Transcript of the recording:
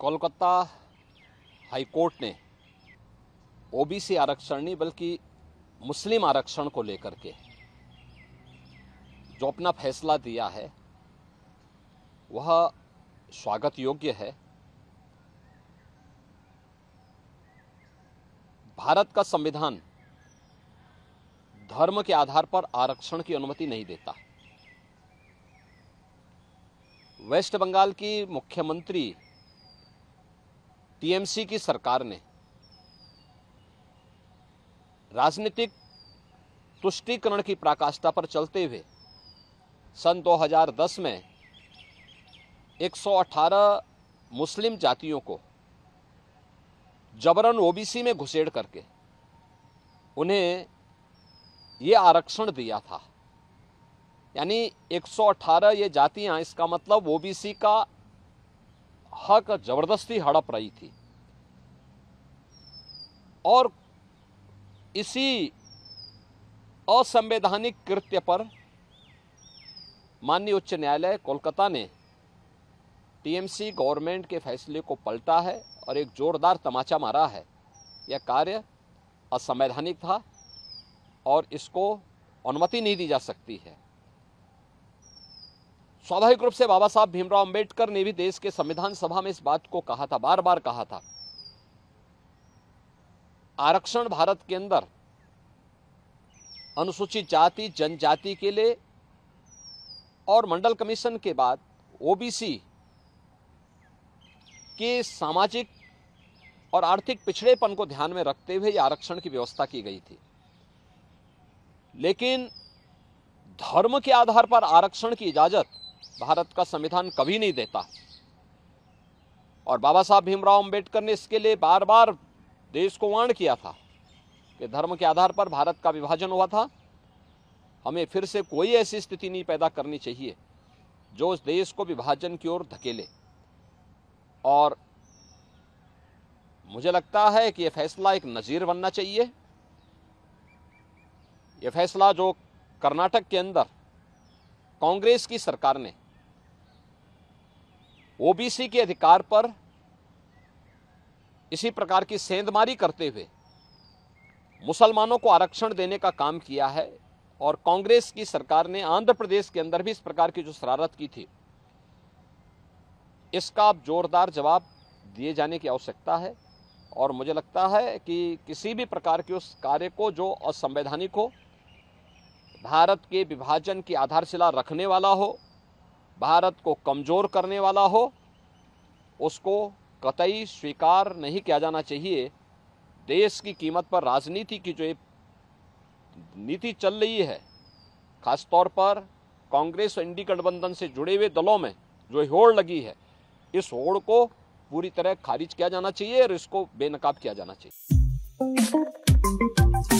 Kolkata high court ने OBC आरक्षण नहीं बल्कि मुस्लिम आरक्षण को लेकर के जो अपना फैसला दिया है वह स्वागत योग्य है भारत का संविधान धर्म के आधार पर आरक्षण की अनुमति नहीं देता वेस्ट बंगाल की मुख्यमंत्री टीएमसी की सरकार ने राजनीतिक तुष्टिकरण की प्राकाष्ठा पर चलते हुए सन 2010 में 118 मुस्लिम जातियों को जबरन ओबीसी में घुसेड़ करके उन्हें ये आरक्षण दिया था यानी 118 ये जातियां इसका मतलब ओबीसी का हक ज़बरदस्ती हड़प रही थी और इसी असंवैधानिक कृत्य पर माननीय उच्च न्यायालय कोलकाता ने टीएमसी गवर्नमेंट के फैसले को पलटा है और एक जोरदार तमाचा मारा है यह कार्य असंवैधानिक था और इसको अनुमति नहीं दी जा सकती है स्वाभाविक रूप से बाबा साहब भीमराव अंबेडकर ने भी देश के संविधान सभा में इस बात को कहा था बार बार कहा था आरक्षण भारत के अंदर अनुसूचित जाति जनजाति के लिए और मंडल कमीशन के बाद ओबीसी के सामाजिक और आर्थिक पिछड़ेपन को ध्यान में रखते हुए यह आरक्षण की व्यवस्था की गई थी लेकिन धर्म के आधार पर आरक्षण की इजाज़त भारत का संविधान कभी नहीं देता और बाबा साहब भीमराव अंबेडकर ने इसके लिए बार बार देश को वाण किया था कि धर्म के आधार पर भारत का विभाजन हुआ था हमें फिर से कोई ऐसी स्थिति नहीं पैदा करनी चाहिए जो उस देश को विभाजन की ओर धकेले और मुझे लगता है कि यह फैसला एक नज़ीर बनना चाहिए यह फैसला जो कर्नाटक के अंदर कांग्रेस की सरकार ने ओबीसी के अधिकार पर इसी प्रकार की सेंधमारी करते हुए मुसलमानों को आरक्षण देने का काम किया है और कांग्रेस की सरकार ने आंध्र प्रदेश के अंदर भी इस प्रकार की जो शरारत की थी इसका अब जोरदार जवाब दिए जाने की आवश्यकता है और मुझे लगता है कि किसी भी प्रकार के उस कार्य को जो असंवैधानिक हो भारत के विभाजन की आधारशिला रखने वाला हो भारत को कमज़ोर करने वाला हो उसको कतई स्वीकार नहीं किया जाना चाहिए देश की कीमत पर राजनीति की जो नीति चल रही है खासतौर पर कांग्रेस और इंडी गठबंधन से जुड़े हुए दलों में जो होड़ लगी है इस होड़ को पूरी तरह खारिज किया जाना चाहिए और इसको बेनकाब किया जाना चाहिए